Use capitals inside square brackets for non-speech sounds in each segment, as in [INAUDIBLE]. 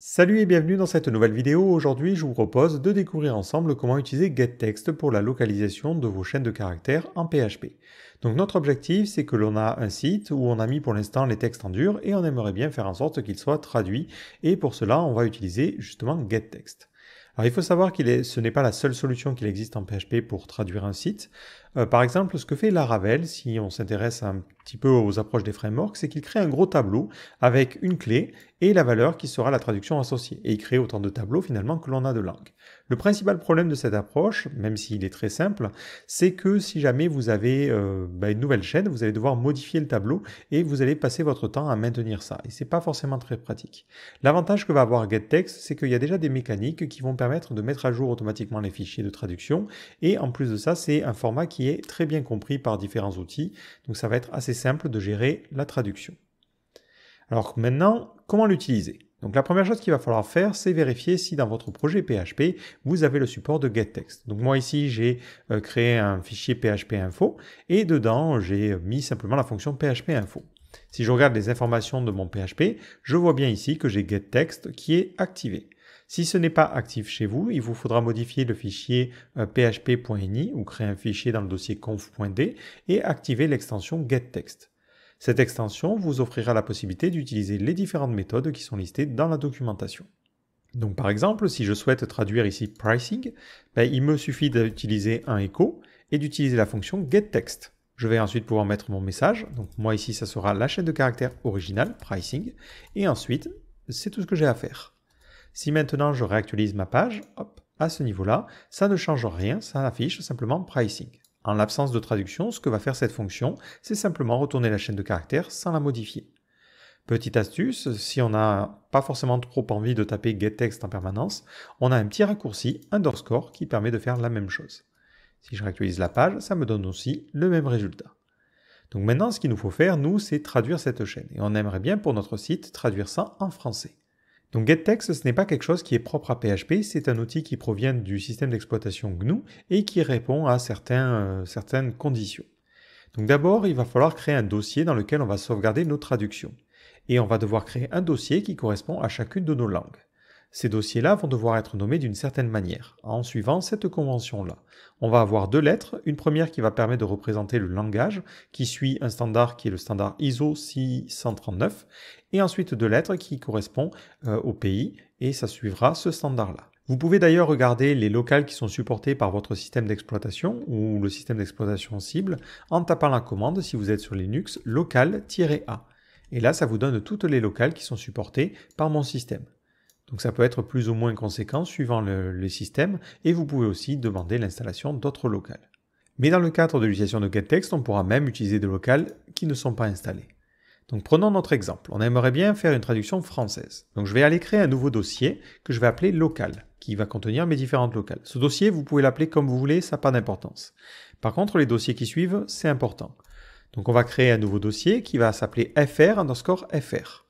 Salut et bienvenue dans cette nouvelle vidéo. Aujourd'hui, je vous propose de découvrir ensemble comment utiliser GetText pour la localisation de vos chaînes de caractères en PHP. Donc notre objectif, c'est que l'on a un site où on a mis pour l'instant les textes en dur et on aimerait bien faire en sorte qu'ils soient traduits. Et pour cela, on va utiliser justement GetText. Alors il faut savoir est, ce n'est pas la seule solution qu'il existe en PHP pour traduire un site. Euh, par exemple, ce que fait Laravel, si on s'intéresse un petit peu aux approches des frameworks, c'est qu'il crée un gros tableau avec une clé et la valeur qui sera la traduction associée. Et il crée autant de tableaux finalement que l'on a de langues. Le principal problème de cette approche, même s'il est très simple, c'est que si jamais vous avez euh, bah, une nouvelle chaîne, vous allez devoir modifier le tableau et vous allez passer votre temps à maintenir ça. Et c'est pas forcément très pratique. L'avantage que va avoir GetText, c'est qu'il y a déjà des mécaniques qui vont permettre de mettre à jour automatiquement les fichiers de traduction. Et en plus de ça, c'est un format qui est très bien compris par différents outils, donc ça va être assez simple de gérer la traduction. Alors maintenant, comment l'utiliser donc la première chose qu'il va falloir faire, c'est vérifier si dans votre projet PHP, vous avez le support de getText. Donc moi ici, j'ai euh, créé un fichier PHP info et dedans, j'ai mis simplement la fonction PHP info. Si je regarde les informations de mon PHP, je vois bien ici que j'ai getText qui est activé. Si ce n'est pas actif chez vous, il vous faudra modifier le fichier euh, php.ini ou créer un fichier dans le dossier conf.d et activer l'extension getText. Cette extension vous offrira la possibilité d'utiliser les différentes méthodes qui sont listées dans la documentation. Donc par exemple, si je souhaite traduire ici pricing, ben, il me suffit d'utiliser un écho et d'utiliser la fonction getText. Je vais ensuite pouvoir mettre mon message. Donc moi ici, ça sera la chaîne de caractère originale, pricing. Et ensuite, c'est tout ce que j'ai à faire. Si maintenant je réactualise ma page, hop, à ce niveau-là, ça ne change rien, ça affiche simplement pricing. En l'absence de traduction, ce que va faire cette fonction, c'est simplement retourner la chaîne de caractères sans la modifier. Petite astuce, si on n'a pas forcément trop envie de taper getText en permanence, on a un petit raccourci underscore qui permet de faire la même chose. Si je réactualise la page, ça me donne aussi le même résultat. Donc maintenant, ce qu'il nous faut faire, nous, c'est traduire cette chaîne. Et on aimerait bien, pour notre site, traduire ça en français. Donc GetText, ce n'est pas quelque chose qui est propre à PHP, c'est un outil qui provient du système d'exploitation GNU et qui répond à euh, certaines conditions. Donc d'abord, il va falloir créer un dossier dans lequel on va sauvegarder nos traductions. Et on va devoir créer un dossier qui correspond à chacune de nos langues. Ces dossiers-là vont devoir être nommés d'une certaine manière, en suivant cette convention-là. On va avoir deux lettres, une première qui va permettre de représenter le langage, qui suit un standard qui est le standard ISO 639, et ensuite deux lettres qui correspondent euh, au pays, et ça suivra ce standard-là. Vous pouvez d'ailleurs regarder les locales qui sont supportés par votre système d'exploitation ou le système d'exploitation cible en tapant la commande si vous êtes sur Linux local-a. Et là, ça vous donne toutes les locales qui sont supportées par mon système. Donc ça peut être plus ou moins conséquent suivant le, système, et vous pouvez aussi demander l'installation d'autres locales. Mais dans le cadre de l'utilisation de GetText, on pourra même utiliser des locales qui ne sont pas installés. Donc prenons notre exemple. On aimerait bien faire une traduction française. Donc je vais aller créer un nouveau dossier que je vais appeler local, qui va contenir mes différentes locales. Ce dossier, vous pouvez l'appeler comme vous voulez, ça n'a pas d'importance. Par contre, les dossiers qui suivent, c'est important. Donc on va créer un nouveau dossier qui va s'appeler fr underscore fr.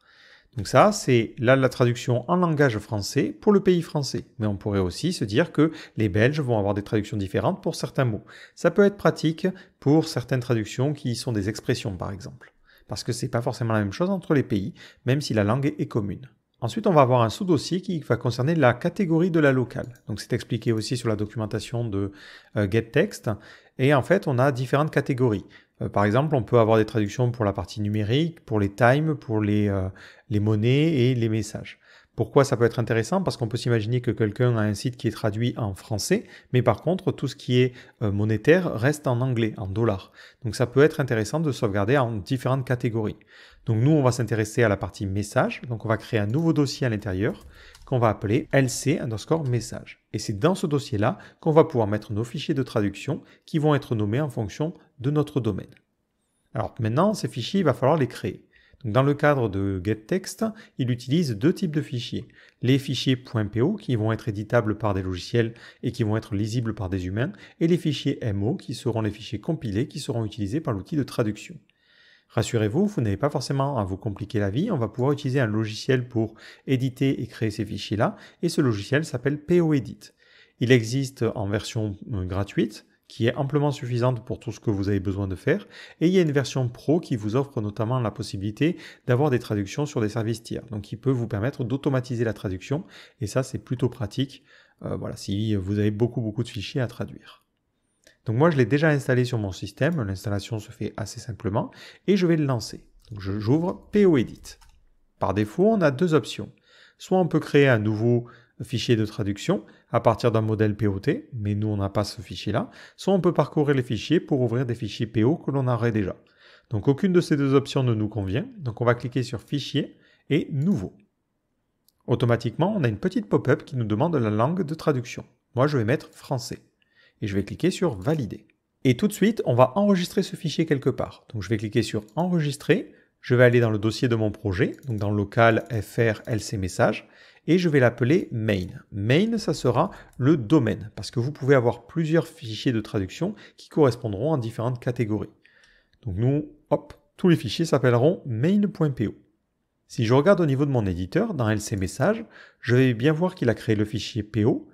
Donc ça, c'est là la traduction en langage français pour le pays français. Mais on pourrait aussi se dire que les Belges vont avoir des traductions différentes pour certains mots. Ça peut être pratique pour certaines traductions qui sont des expressions, par exemple. Parce que c'est pas forcément la même chose entre les pays, même si la langue est commune. Ensuite, on va avoir un sous-dossier qui va concerner la catégorie de la locale. Donc c'est expliqué aussi sur la documentation de euh, GetText. Et en fait, on a différentes catégories. Euh, par exemple, on peut avoir des traductions pour la partie numérique, pour les times, pour les, euh, les monnaies et les messages. Pourquoi ça peut être intéressant Parce qu'on peut s'imaginer que quelqu'un a un site qui est traduit en français, mais par contre, tout ce qui est euh, monétaire reste en anglais, en dollars. Donc ça peut être intéressant de sauvegarder en différentes catégories. Donc nous, on va s'intéresser à la partie message. Donc on va créer un nouveau dossier à l'intérieur qu'on va appeler LC underscore message. Et c'est dans ce dossier-là qu'on va pouvoir mettre nos fichiers de traduction qui vont être nommés en fonction de notre domaine. Alors maintenant, ces fichiers, il va falloir les créer. dans le cadre de GetText, il utilise deux types de fichiers. Les fichiers .po qui vont être éditables par des logiciels et qui vont être lisibles par des humains, et les fichiers MO qui seront les fichiers compilés qui seront utilisés par l'outil de traduction. rassurez vous, vous n'avez pas forcément à vous compliquer la vie, on va pouvoir utiliser un logiciel pour éditer et créer ces fichiers-là, et ce logiciel s'appelle PoEdit. Il existe en version euh, gratuite, qui est amplement suffisante pour tout ce que vous avez besoin de faire, et il y a une version pro qui vous offre notamment la possibilité d'avoir des traductions sur des services tiers, donc qui peut vous permettre d'automatiser la traduction, et ça c'est plutôt pratique, euh, voilà, si vous avez beaucoup beaucoup de fichiers à traduire. Donc moi je l'ai déjà installé sur mon système, l'installation se fait assez simplement, et je vais le lancer. Donc j'ouvre POEdit. Par défaut, on a deux options. Soit on peut créer un nouveau fichier de traduction, à partir d'un modèle POT, mais nous on n'a pas ce fichier-là, soit on peut parcourir les fichiers pour ouvrir des fichiers PO que l'on aurait déjà. Donc aucune de ces deux options ne nous convient, donc on va cliquer sur Fichier et Nouveau. Automatiquement, on a une petite pop-up qui nous demande la langue de traduction. Moi, je vais mettre français. Et je vais cliquer sur Valider. Et tout de suite, on va enregistrer ce fichier quelque part. Donc je vais cliquer sur Enregistrer, je vais aller dans le dossier de mon projet, donc dans local fr lc message, et je vais l'appeler main. Main, ça sera le domaine, parce que vous pouvez avoir plusieurs fichiers de traduction qui correspondront à différentes catégories. Donc nous, hop, tous les fichiers s'appelleront main.po. Si je regarde au niveau de mon éditeur, dans LCMessage, je vais bien voir qu'il a créé le fichier PO,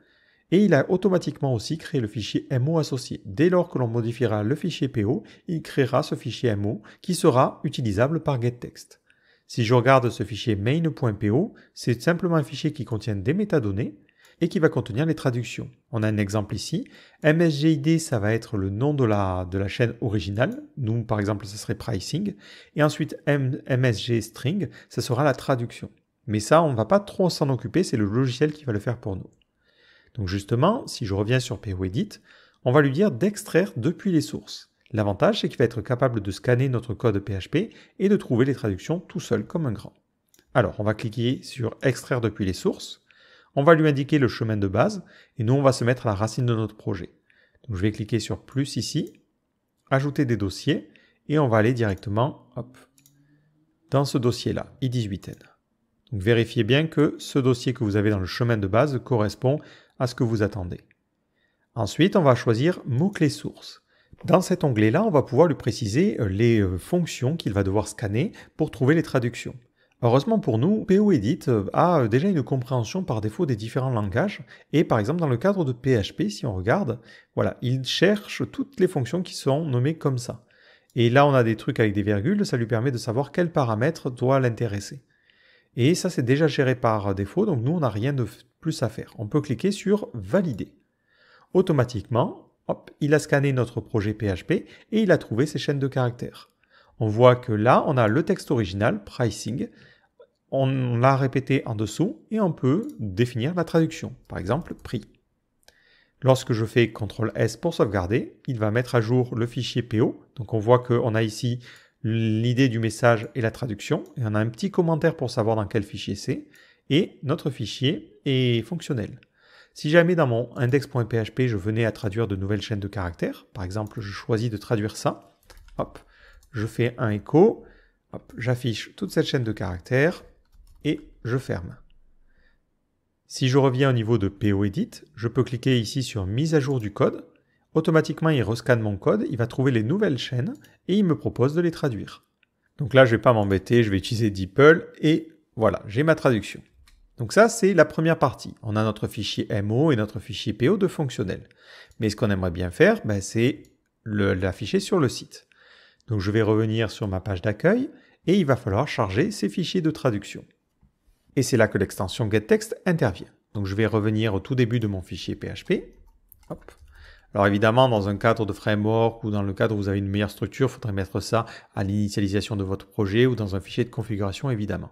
et il a automatiquement aussi créé le fichier MO associé. Dès lors que l'on modifiera le fichier PO, il créera ce fichier MO qui sera utilisable par GetText. Si je regarde ce fichier main.po, c'est simplement un fichier qui contient des métadonnées et qui va contenir les traductions. On a un exemple ici. MSGID, ça va être le nom de la, de la chaîne originale. Nous, par exemple, ça serait pricing. Et ensuite, msgstring ça sera la traduction. Mais ça, on ne va pas trop s'en occuper, c'est le logiciel qui va le faire pour nous. Donc justement, si je reviens sur POEdit, on va lui dire d'extraire depuis les sources. L'avantage, c'est qu'il va être capable de scanner notre code PHP et de trouver les traductions tout seul comme un grand. Alors, on va cliquer sur Extraire depuis les sources. On va lui indiquer le chemin de base et nous, on va se mettre à la racine de notre projet. je vais cliquer sur Plus ici, Ajouter des dossiers et on va aller directement hop, dans ce dossier-là, i18n. vérifiez bien que ce dossier que vous avez dans le chemin de base correspond à ce que vous attendez. Ensuite, on va choisir Mots-clés sources. Dans cet onglet-là, on va pouvoir lui préciser euh, les euh, fonctions qu'il va devoir scanner pour trouver les traductions. Heureusement pour nous, POEdit euh, a déjà une compréhension par défaut des différents langages, et par exemple dans le cadre de PHP, si on regarde, voilà, il cherche toutes les fonctions qui sont nommées comme ça. Et là, on a des trucs avec des virgules, ça lui permet de savoir quels paramètres doit l'intéresser. Et ça, c'est déjà géré par défaut, donc nous, on n'a rien de plus à faire. On peut cliquer sur Valider. Automatiquement, il a scanné notre projet PHP et il a trouvé ses chaînes de caractères. On voit que là, on a le texte original, pricing, on l'a répété en dessous et on peut définir la traduction, par exemple prix. Lorsque je fais CTRL S pour sauvegarder, il va mettre à jour le fichier PO. Donc on voit qu'on a ici l'idée du message et la traduction, et on a un petit commentaire pour savoir dans quel fichier c'est, et notre fichier est fonctionnel. Si jamais dans mon index.php je venais à traduire de nouvelles chaînes de caractères, par exemple je choisis de traduire ça, hop, je fais un écho, j'affiche toute cette chaîne de caractères et je ferme. Si je reviens au niveau de Edit, je peux cliquer ici sur mise à jour du code. Automatiquement, il rescanne mon code, il va trouver les nouvelles chaînes et il me propose de les traduire. Donc là, je ne vais pas m'embêter, je vais utiliser DeepL et voilà, j'ai ma traduction. Donc ça, c'est la première partie. On a notre fichier MO et notre fichier PO de fonctionnel. Mais ce qu'on aimerait bien faire, ben, c'est l'afficher sur le site. Donc je vais revenir sur ma page d'accueil et il va falloir charger ces fichiers de traduction. Et c'est là que l'extension getText intervient. Donc je vais revenir au tout début de mon fichier PHP. Hop. Alors évidemment, dans un cadre de framework ou dans le cadre où vous avez une meilleure structure, il faudrait mettre ça à l'initialisation de votre projet ou dans un fichier de configuration, évidemment.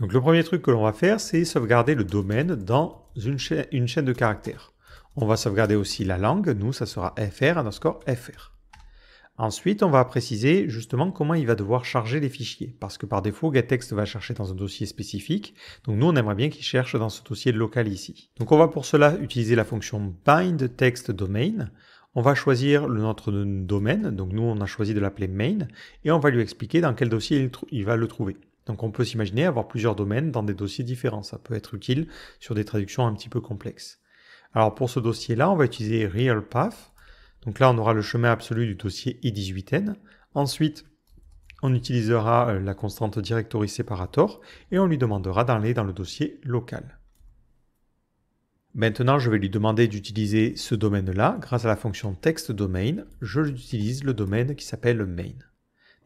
Donc le premier truc que l'on va faire, c'est sauvegarder le domaine dans une, chaîne de caractères. On va sauvegarder aussi la langue, nous ça sera fr underscore fr. Ensuite, on va préciser justement comment il va devoir charger les fichiers, parce que par défaut, GetText va chercher dans un dossier spécifique, donc nous on aimerait bien qu'il cherche dans ce dossier local ici. Donc on va pour cela utiliser la fonction bindTextDomain, on va choisir notre domaine, donc nous on a choisi de l'appeler main, et on va lui expliquer dans quel dossier il va le trouver. Donc on peut s'imaginer avoir plusieurs domaines dans des dossiers différents. Ça peut être utile sur des traductions un petit peu complexes. Alors pour ce dossier-là, on va utiliser RealPath. Donc là, on aura le chemin absolu du dossier i18n. Ensuite, on utilisera euh, la constante directory separator et on lui demandera d'aller dans le dossier local. Maintenant, je vais lui demander d'utiliser ce domaine-là grâce à la fonction textDomain. Je l'utilise le domaine qui s'appelle main.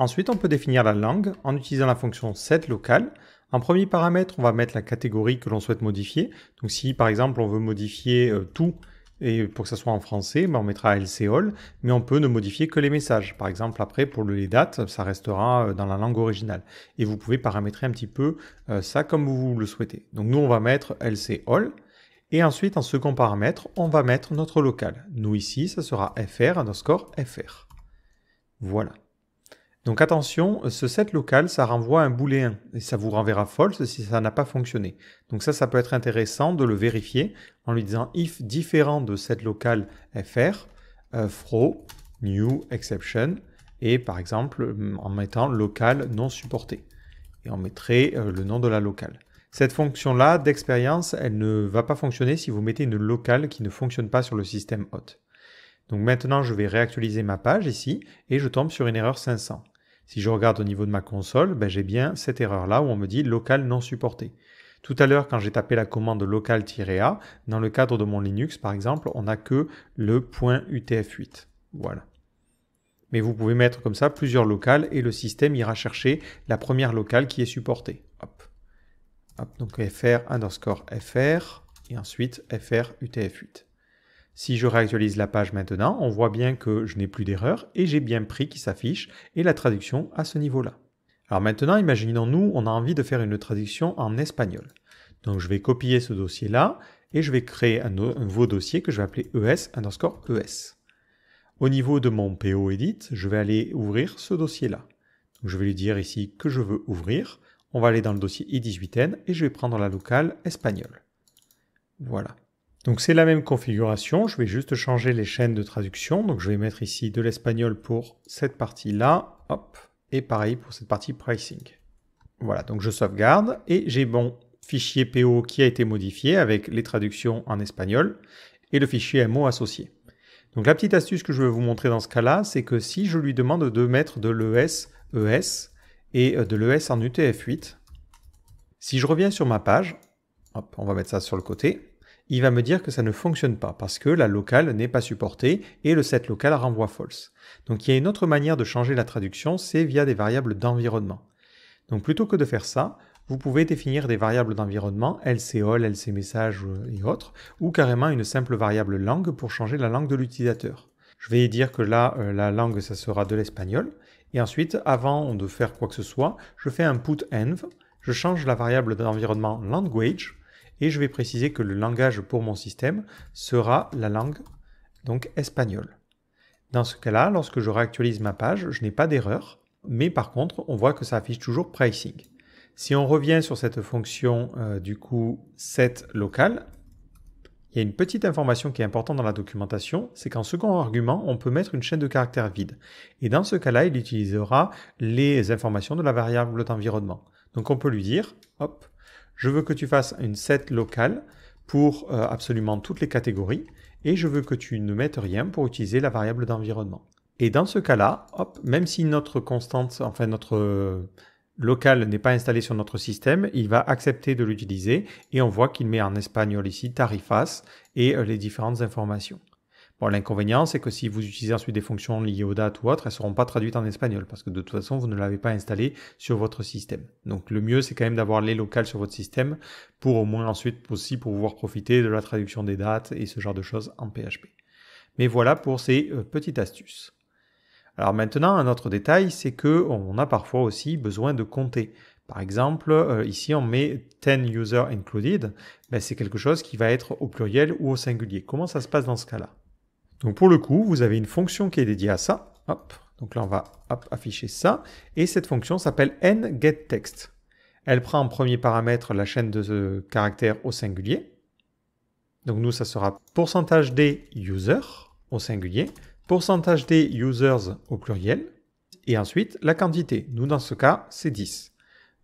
Ensuite, on peut définir la langue en utilisant la fonction setLocal. En premier paramètre, on va mettre la catégorie que l'on souhaite modifier. Donc si par exemple on veut modifier euh, tout et pour que ça soit en français, ben, on mettra lcAll, mais on peut ne modifier que les messages. Par exemple, après, pour les dates, ça restera euh, dans la langue originale. Et vous pouvez paramétrer un petit peu euh, ça comme vous le souhaitez. Donc nous, on va mettre lcAll. Et ensuite, en second paramètre, on va mettre notre local. Nous, ici, ça sera fr underscore fr. Voilà. Donc attention, ce set local, ça renvoie un booléen et ça vous renverra false si ça n'a pas fonctionné. Donc ça, ça peut être intéressant de le vérifier en lui disant if différent de set local fr, euh, fro throw, new exception et par exemple mm, en mettant local non supporté. Et on mettrait euh, le nom de la locale. Cette fonction-là, d'expérience, elle ne va pas fonctionner si vous mettez une locale qui ne fonctionne pas sur le système hot. Donc maintenant, je vais réactualiser ma page ici et je tombe sur une erreur 500. Si je regarde au niveau de ma console, ben, j'ai bien cette erreur-là où on me dit local non supporté. Tout à l'heure, quand j'ai tapé la commande local-a, dans le cadre de mon Linux, par exemple, on n'a que le .utf8. Voilà. Mais vous pouvez mettre comme ça plusieurs locales et le système ira chercher la première locale qui est supportée. Hop. donc fr underscore fr et ensuite fr utf8. Si je réactualise la page maintenant, on voit bien que je n'ai plus d'erreur et j'ai bien pris qui s'affiche et la traduction à ce niveau-là. Alors maintenant, imaginons-nous, on a envie de faire une traduction en espagnol. Donc je vais copier ce dossier-là et je vais créer un, nouveau dossier que je vais appeler ES underscore ES. Au niveau de mon PO Edit, je vais aller ouvrir ce dossier-là. Je vais lui dire ici que je veux ouvrir. On va aller dans le dossier i18n et je vais prendre la locale espagnole. Voilà. Donc c'est la même configuration, je vais juste changer les chaînes de traduction. Donc je vais mettre ici de l'espagnol pour cette partie-là, hop, et pareil pour cette partie pricing. Voilà, donc je sauvegarde et j'ai bon, fichier PO qui a été modifié avec les traductions en espagnol et le fichier MO associé. Donc la petite astuce que je vais vous montrer dans ce cas-là, c'est que si je lui demande de mettre de l'ES ES et euh, de l'ES en UTF-8, si je reviens sur ma page, hop, on va mettre ça sur le côté, il va me dire que ça ne fonctionne pas parce que la locale n'est pas supportée et le set local renvoie false. Donc il y a une autre manière de changer la traduction, c'est via des variables d'environnement. Donc plutôt que de faire ça, vous pouvez définir des variables d'environnement, LCOL, LCMessage et autres, ou carrément une simple variable langue pour changer la langue de l'utilisateur. Je vais dire que là, euh, la langue, ça sera de l'espagnol. Et ensuite, avant de faire quoi que ce soit, je fais un put env, je change la variable d'environnement language et je vais préciser que le langage pour mon système sera la langue donc espagnole. Dans ce cas-là, lorsque je réactualise ma page, je n'ai pas d'erreur, mais par contre, on voit que ça affiche toujours pricing. Si on revient sur cette fonction euh, du coup set local, il y a une petite information qui est importante dans la documentation, c'est qu'en second argument, on peut mettre une chaîne de caractères vide. Et dans ce cas-là, il utilisera les informations de la variable d'environnement. Donc on peut lui dire, hop, je veux que tu fasses une set locale pour euh, absolument toutes les catégories et je veux que tu ne mettes rien pour utiliser la variable d'environnement. Et dans ce cas-là, hop, même si notre constante, enfin notre euh, local n'est pas installé sur notre système, il va accepter de l'utiliser et on voit qu'il met en espagnol ici tarifas et euh, les différentes informations l'inconvénient, c'est que si vous utilisez ensuite des fonctions liées aux dates ou autres, elles ne seront pas traduites en espagnol parce que de toute façon, vous ne l'avez pas installé sur votre système. Donc, le mieux, c'est quand même d'avoir les locales sur votre système pour au moins ensuite aussi pouvoir profiter de la traduction des dates et ce genre de choses en PHP. Mais voilà pour ces euh, petites astuces. Alors maintenant, un autre détail, c'est que on a parfois aussi besoin de compter. Par exemple, euh, ici on met 10 users included, mais ben, c'est quelque chose qui va être au pluriel ou au singulier. Comment ça se passe dans ce cas-là donc pour le coup, vous avez une fonction qui est dédiée à ça. Donc là, on va afficher ça. Et cette fonction s'appelle nGetText. Elle prend en premier paramètre la chaîne de euh, caractère au singulier. Donc nous, ça sera pourcentage des users au singulier, pourcentage des users au pluriel, et ensuite la quantité. Nous, dans ce cas, c'est 10.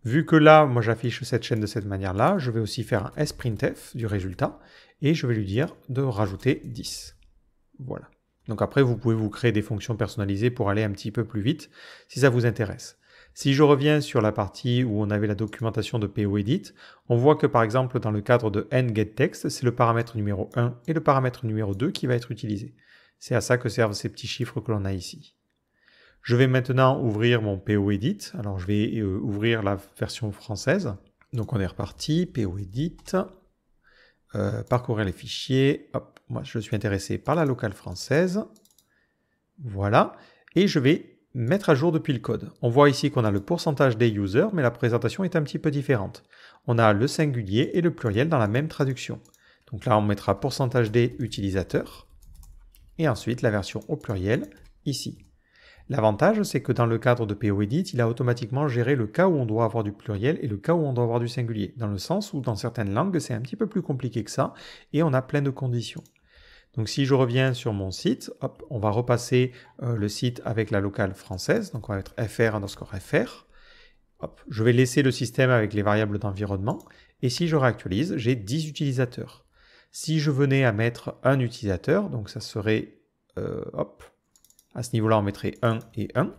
Vu que là, moi j'affiche cette chaîne de cette manière-là, je vais aussi faire un sprintf du résultat, et je vais lui dire de rajouter 10. Voilà. Donc après, vous pouvez vous créer des fonctions personnalisées pour aller un petit peu plus vite si ça vous intéresse. Si je reviens sur la partie où on avait la documentation de POEdit, on voit que par exemple dans le cadre de NGetText, c'est le paramètre numéro 1 et le paramètre numéro 2 qui va être utilisé. C'est à ça que servent ces petits chiffres que l'on a ici. Je vais maintenant ouvrir mon POEdit. Alors je vais euh, ouvrir la version française. Donc on est reparti, POEdit. Euh, parcourir les fichiers. Hop, moi je suis intéressé par la locale française. Voilà. Et je vais mettre à jour depuis le code. On voit ici qu'on a le pourcentage des users, mais la présentation est un petit peu différente. On a le singulier et le pluriel dans la même traduction. Donc là, on mettra pourcentage des utilisateurs. Et ensuite, la version au pluriel, ici. L'avantage, c'est que dans le cadre de PoEdit, il a automatiquement géré le cas où on doit avoir du pluriel et le cas où on doit avoir du singulier, dans le sens où dans certaines langues, c'est un petit peu plus compliqué que ça, et on a plein de conditions. Donc si je reviens sur mon site, hop, on va repasser euh, le site avec la locale française, donc on va être fr underscore fr. je vais laisser le système avec les variables d'environnement, et si je réactualise, j'ai 10 utilisateurs. Si je venais à mettre un utilisateur, donc ça serait, euh, hop, à ce niveau-là, on mettrait 1 et 1,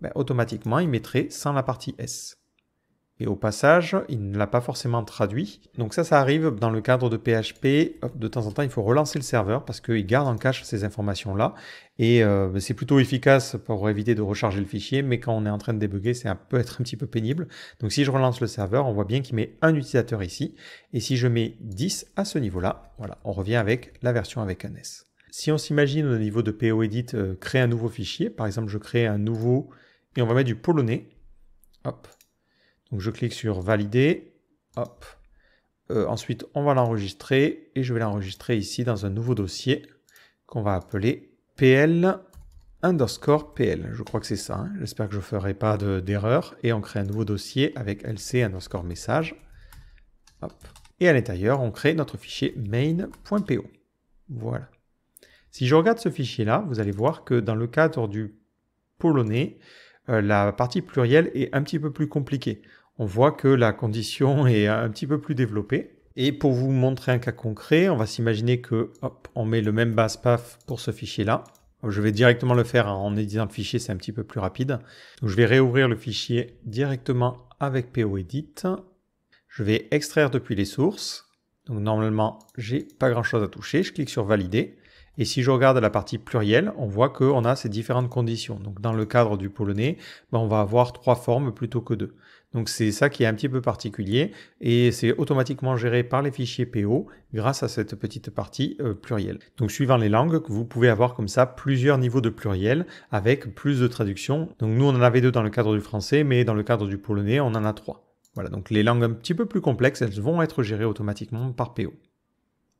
ben, automatiquement, il mettrait sans la partie S. Et au passage, il ne l'a pas forcément traduit. Donc ça, ça arrive dans le cadre de PHP. De temps en temps, il faut relancer le serveur parce qu'il garde en cache ces informations-là. Et euh, ben, c'est plutôt efficace pour éviter de recharger le fichier. Mais quand on est en train de débugger, ça peut être un petit peu pénible. Donc si je relance le serveur, on voit bien qu'il met un utilisateur ici. Et si je mets 10 à ce niveau-là, voilà, on revient avec la version avec un S. Si on s'imagine au niveau de PO Edit euh, créer un nouveau fichier, par exemple je crée un nouveau et on va mettre du polonais. Donc je clique sur valider. Hop. Euh, ensuite on va l'enregistrer et je vais l'enregistrer ici dans un nouveau dossier qu'on va appeler PL underscore PL. Je crois que c'est ça. Hein. J'espère que je ne ferai pas d'erreur. et on crée un nouveau dossier avec LC underscore message. Et à l'intérieur, on crée notre fichier main.po. Voilà. Si je regarde ce fichier-là, vous allez voir que dans le cadre du polonais, euh, la partie plurielle est un petit peu plus compliquée. On voit que la condition [LAUGHS] est un petit peu plus développée. Et pour vous montrer un cas concret, on va s'imaginer que on met le même base paf pour ce fichier-là. Je vais directement le faire hein, en éditant le fichier, c'est un petit peu plus rapide. Donc je vais réouvrir le fichier directement avec POEdit. Je vais extraire depuis les sources. Donc normalement, j'ai pas grand chose à toucher. Je clique sur valider. Et si je regarde la partie plurielle, on voit qu'on a ces différentes conditions. Donc dans le cadre du polonais, ben, on va avoir trois formes plutôt que deux. Donc c'est ça qui est un petit peu particulier et c'est automatiquement géré par les fichiers PO grâce à cette petite partie euh, plurielle. Donc suivant les langues, vous pouvez avoir comme ça plusieurs niveaux de pluriel avec plus de traductions. Donc nous on en avait deux dans le cadre du français mais dans le cadre du polonais on en a trois. Voilà, donc les langues un petit peu plus complexes, elles vont être gérées automatiquement par PO.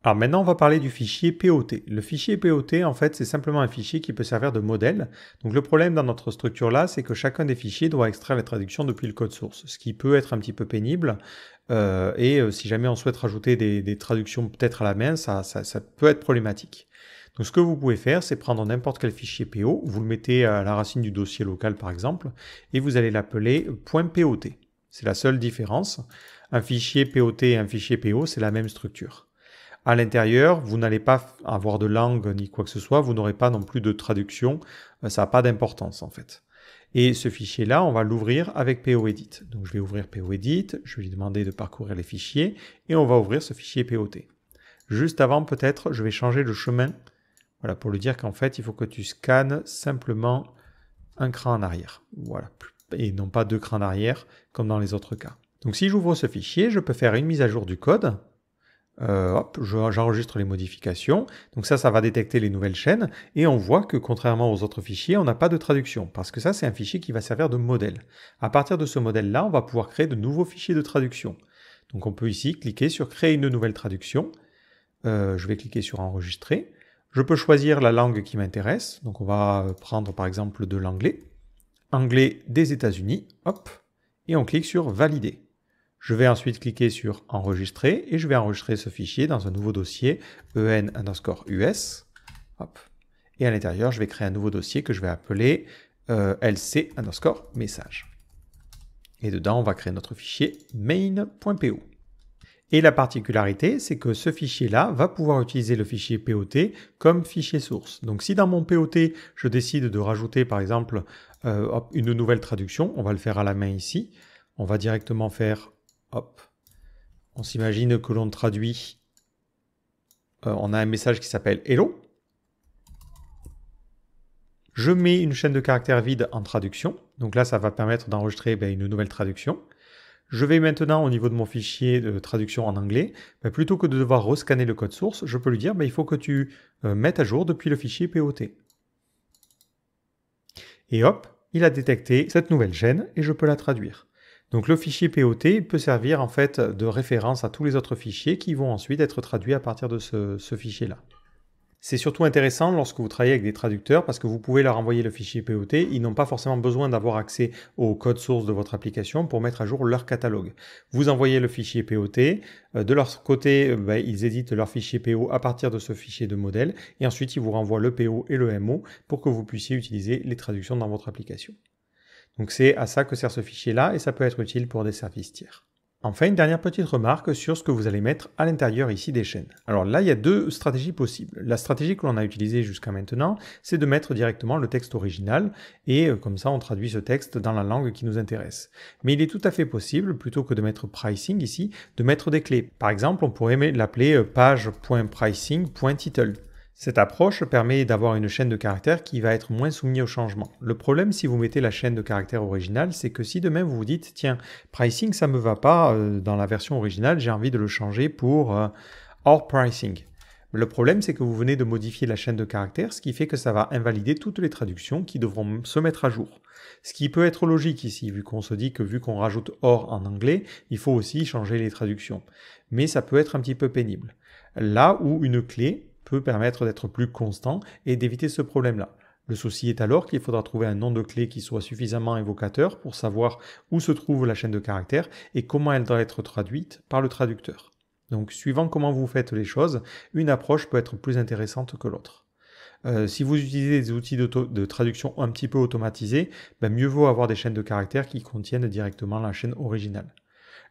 Alors maintenant, on va parler du fichier POT. Le fichier POT, en fait, c'est simplement un fichier qui peut servir de modèle. Donc le problème dans notre structure là, c'est que chacun des fichiers doit extraire les traductions depuis le code source, ce qui peut être un petit peu pénible. Euh, et euh, si jamais on souhaite rajouter des, traductions peut-être à la main, ça, ça peut être problématique. Donc ce que vous pouvez faire, c'est prendre n'importe quel fichier PO, vous le mettez à la racine du dossier local par exemple, et vous allez l'appeler .pot. C'est la seule différence. Un fichier POT et un fichier PO, c'est la même structure à l'intérieur, vous n'allez pas avoir de langue ni quoi que ce soit, vous n'aurez pas non plus de traduction, euh, ça n'a pas d'importance en fait. Et ce fichier-là, on va l'ouvrir avec POEdit. Donc je vais ouvrir POEdit, je vais lui demander de parcourir les fichiers, et on va ouvrir ce fichier POT. Juste avant, peut-être, je vais changer le chemin, voilà, pour lui dire qu'en fait, il faut que tu scannes simplement un cran en arrière. Voilà, et non pas deux crans en arrière, comme dans les autres cas. Donc si j'ouvre ce fichier, je peux faire une mise à jour du code, euh, hop, j'enregistre les modifications. Donc ça, ça va détecter les nouvelles chaînes et on voit que contrairement aux autres fichiers, on n'a pas de traduction parce que ça, c'est un fichier qui va servir de modèle. À partir de ce modèle-là, on va pouvoir créer de nouveaux fichiers de traduction. Donc on peut ici cliquer sur créer une nouvelle traduction. Euh, je vais cliquer sur enregistrer. Je peux choisir la langue qui m'intéresse. Donc on va prendre par exemple de l'anglais. Anglais des États-Unis. Hop. Et on clique sur valider. Je vais ensuite cliquer sur Enregistrer et je vais enregistrer ce fichier dans un nouveau dossier en underscore us. Et à l'intérieur, je vais créer un nouveau dossier que je vais appeler euh, lc underscore message. Et dedans, on va créer notre fichier main.po. Et la particularité, c'est que ce fichier-là va pouvoir utiliser le fichier POT comme fichier source. Donc si dans mon POT, je décide de rajouter par exemple euh, une nouvelle traduction, on va le faire à la main ici, on va directement faire Hop. On s'imagine que l'on traduit. Euh, on a un message qui s'appelle Hello. Je mets une chaîne de caractères vide en traduction. Donc là, ça va permettre d'enregistrer ben, une nouvelle traduction. Je vais maintenant au niveau de mon fichier de traduction en anglais, ben, plutôt que de devoir rescanner le code source, je peux lui dire ben, il faut que tu euh, mettes à jour depuis le fichier POT. Et hop, il a détecté cette nouvelle chaîne et je peux la traduire. Donc le fichier POT peut servir en fait de référence à tous les autres fichiers qui vont ensuite être traduits à partir de ce, ce fichier-là. C'est surtout intéressant lorsque vous travaillez avec des traducteurs parce que vous pouvez leur envoyer le fichier POT. Ils n'ont pas forcément besoin d'avoir accès au code source de votre application pour mettre à jour leur catalogue. Vous envoyez le fichier POT. Euh, de leur côté, euh, ben, ils éditent leur fichier PO à partir de ce fichier de modèle. Et ensuite, ils vous renvoient le PO et le MO pour que vous puissiez utiliser les traductions dans votre application. Donc c'est à ça que sert ce fichier-là et ça peut être utile pour des services tiers. Enfin, une dernière petite remarque sur ce que vous allez mettre à l'intérieur ici des chaînes. Alors là, il y a deux stratégies possibles. La stratégie que l'on a utilisée jusqu'à maintenant, c'est de mettre directement le texte original et euh, comme ça on traduit ce texte dans la langue qui nous intéresse. Mais il est tout à fait possible, plutôt que de mettre pricing ici, de mettre des clés. Par exemple, on pourrait l'appeler euh, page.pricing.title. Cette approche permet d'avoir une chaîne de caractères qui va être moins soumise au changement. Le problème si vous mettez la chaîne de caractères originale, c'est que si demain vous vous dites tiens, pricing ça me va pas euh, dans la version originale, j'ai envie de le changer pour euh, or pricing. Le problème, c'est que vous venez de modifier la chaîne de caractères, ce qui fait que ça va invalider toutes les traductions qui devront se mettre à jour. Ce qui peut être logique ici, vu qu'on se dit que vu qu'on rajoute or en anglais, il faut aussi changer les traductions. Mais ça peut être un petit peu pénible. Là où une clé, peut permettre d'être plus constant et d'éviter ce problème-là. Le souci est alors qu'il faudra trouver un nom de clé qui soit suffisamment évocateur pour savoir où se trouve la chaîne de caractères et comment elle doit être traduite par le traducteur. Donc suivant comment vous faites les choses, une approche peut être plus intéressante que l'autre. Euh, si vous utilisez des outils de, traduction un petit peu automatisés, ben, mieux vaut avoir des chaînes de caractères qui contiennent directement la chaîne originale.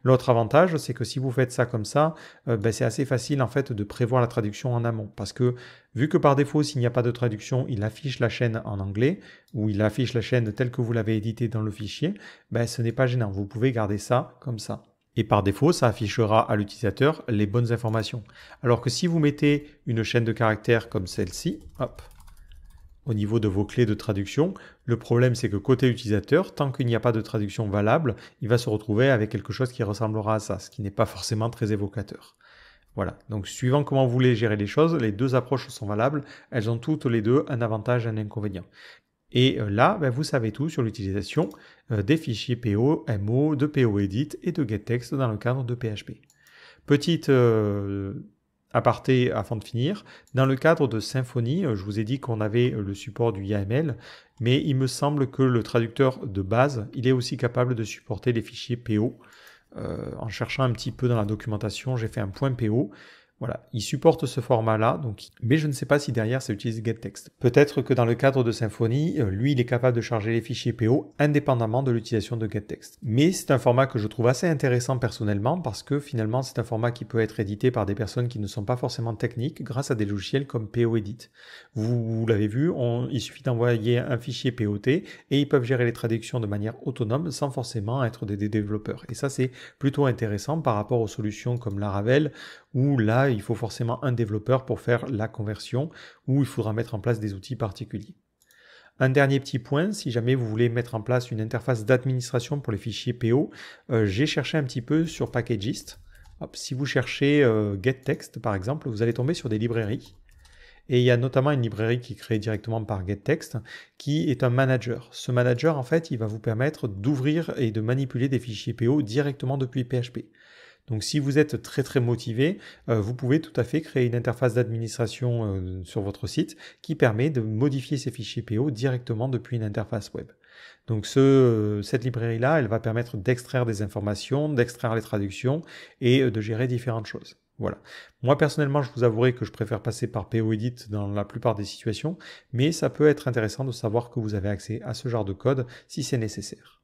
L'autre avantage, c'est que si vous faites ça comme ça, euh, ben, c'est assez facile en fait de prévoir la traduction en amont. Parce que vu que par défaut, s'il n'y a pas de traduction, il affiche la chaîne en anglais ou il affiche la chaîne telle que vous l'avez éditée dans le fichier, ben ce n'est pas gênant. Vous pouvez garder ça comme ça. Et par défaut, ça affichera à l'utilisateur les bonnes informations. Alors que si vous mettez une chaîne de caractères comme celle-ci, hop, au niveau de vos clés de traduction. Le problème, c'est que côté utilisateur, tant qu'il n'y a pas de traduction valable, il va se retrouver avec quelque chose qui ressemblera à ça, ce qui n'est pas forcément très évocateur. Voilà, donc suivant comment vous voulez gérer les choses, les deux approches sont valables, elles ont toutes les deux un avantage et un inconvénient. Et euh, là, ben, vous savez tout sur l'utilisation euh, des fichiers PO, MO, de PO Edit et de GetText dans le cadre de PHP. Petite... Euh, aparté avant de finir, dans le cadre de Symfony, euh, je vous ai dit qu'on avait euh, le support du YAML, mais il me semble que le traducteur de base, il est aussi capable de supporter les fichiers PO. Euh, en cherchant un petit peu dans la documentation, j'ai fait un point PO voilà, il supporte ce format-là, donc, mais je ne sais pas si derrière ça utilise GetText. Peut-être que dans le cadre de Symfony, euh, lui, il est capable de charger les fichiers PO indépendamment de l'utilisation de GetText. Mais c'est un format que je trouve assez intéressant personnellement parce que finalement, c'est un format qui peut être édité par des personnes qui ne sont pas forcément techniques grâce à des logiciels comme PoEdit. Vous, l'avez vu, il suffit d'envoyer un fichier POT et ils peuvent gérer les traductions de manière autonome sans forcément être des développeurs. Et ça, c'est plutôt intéressant par rapport aux solutions comme Laravel où là, il faut forcément un développeur pour faire la conversion, où il faudra mettre en place des outils particuliers. Un dernier petit point, si jamais vous voulez mettre en place une interface d'administration pour les fichiers PO, euh, j'ai cherché un petit peu sur Packagist. si vous cherchez euh, GetText par exemple, vous allez tomber sur des librairies. Et il y a notamment une librairie qui est créée directement par GetText, qui est un manager. Ce manager, en fait, il va vous permettre d'ouvrir et de manipuler des fichiers PO directement depuis PHP. Donc si vous êtes très très motivé, euh, vous pouvez tout à fait créer une interface d'administration euh, sur votre site qui permet de modifier ces fichiers PO directement depuis une interface web. Donc ce, euh, cette librairie-là, elle va permettre d'extraire des informations, d'extraire les traductions et de gérer différentes choses. Voilà. Moi personnellement, je vous avouerai que je préfère passer par Edit dans la plupart des situations, mais ça peut être intéressant de savoir que vous avez accès à ce genre de code si c'est nécessaire.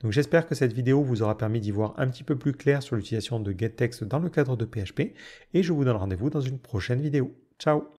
Donc j'espère que cette vidéo vous aura permis d'y voir un petit peu plus clair sur l'utilisation de GetText dans le cadre de PHP et je vous donne rendez-vous dans une prochaine vidéo. Ciao